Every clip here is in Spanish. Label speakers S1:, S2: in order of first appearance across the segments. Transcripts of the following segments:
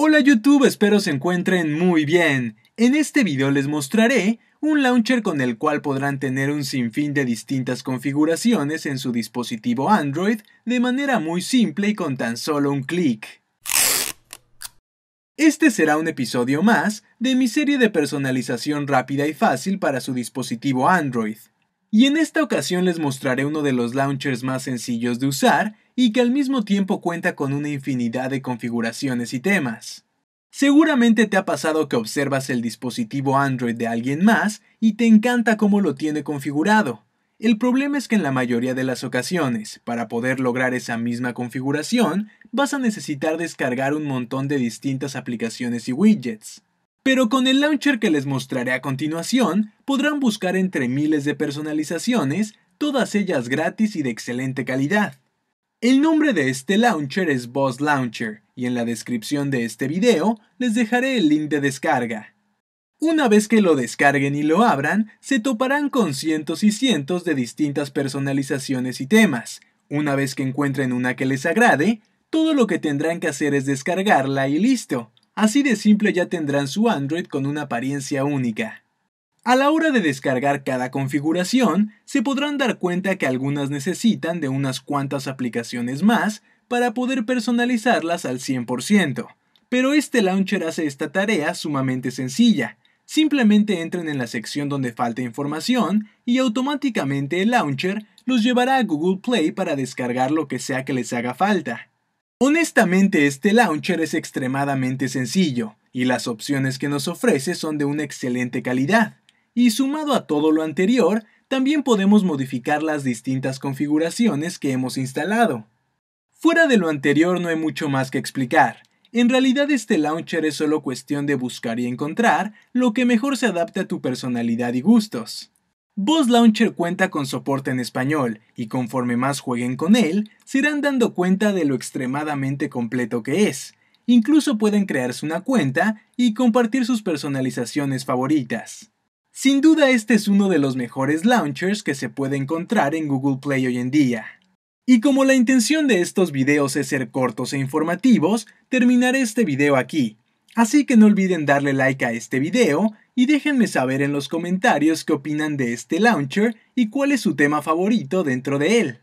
S1: Hola YouTube, espero se encuentren muy bien. En este video les mostraré un launcher con el cual podrán tener un sinfín de distintas configuraciones en su dispositivo Android de manera muy simple y con tan solo un clic. Este será un episodio más de mi serie de personalización rápida y fácil para su dispositivo Android. Y en esta ocasión les mostraré uno de los launchers más sencillos de usar y que al mismo tiempo cuenta con una infinidad de configuraciones y temas. Seguramente te ha pasado que observas el dispositivo Android de alguien más y te encanta cómo lo tiene configurado. El problema es que en la mayoría de las ocasiones, para poder lograr esa misma configuración, vas a necesitar descargar un montón de distintas aplicaciones y widgets. Pero con el launcher que les mostraré a continuación, podrán buscar entre miles de personalizaciones, todas ellas gratis y de excelente calidad. El nombre de este launcher es Boss Launcher y en la descripción de este video les dejaré el link de descarga. Una vez que lo descarguen y lo abran, se toparán con cientos y cientos de distintas personalizaciones y temas. Una vez que encuentren una que les agrade, todo lo que tendrán que hacer es descargarla y listo. Así de simple ya tendrán su Android con una apariencia única. A la hora de descargar cada configuración, se podrán dar cuenta que algunas necesitan de unas cuantas aplicaciones más para poder personalizarlas al 100%. Pero este launcher hace esta tarea sumamente sencilla. Simplemente entren en la sección donde falta información y automáticamente el launcher los llevará a Google Play para descargar lo que sea que les haga falta. Honestamente este launcher es extremadamente sencillo y las opciones que nos ofrece son de una excelente calidad. Y sumado a todo lo anterior, también podemos modificar las distintas configuraciones que hemos instalado. Fuera de lo anterior no hay mucho más que explicar. En realidad este launcher es solo cuestión de buscar y encontrar lo que mejor se adapte a tu personalidad y gustos. Boss Launcher cuenta con soporte en español y conforme más jueguen con él, se irán dando cuenta de lo extremadamente completo que es. Incluso pueden crearse una cuenta y compartir sus personalizaciones favoritas. Sin duda este es uno de los mejores launchers que se puede encontrar en Google Play hoy en día. Y como la intención de estos videos es ser cortos e informativos, terminaré este video aquí. Así que no olviden darle like a este video y déjenme saber en los comentarios qué opinan de este launcher y cuál es su tema favorito dentro de él.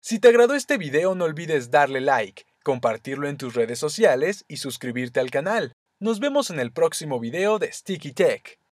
S1: Si te agradó este video no olvides darle like, compartirlo en tus redes sociales y suscribirte al canal. Nos vemos en el próximo video de Sticky Tech.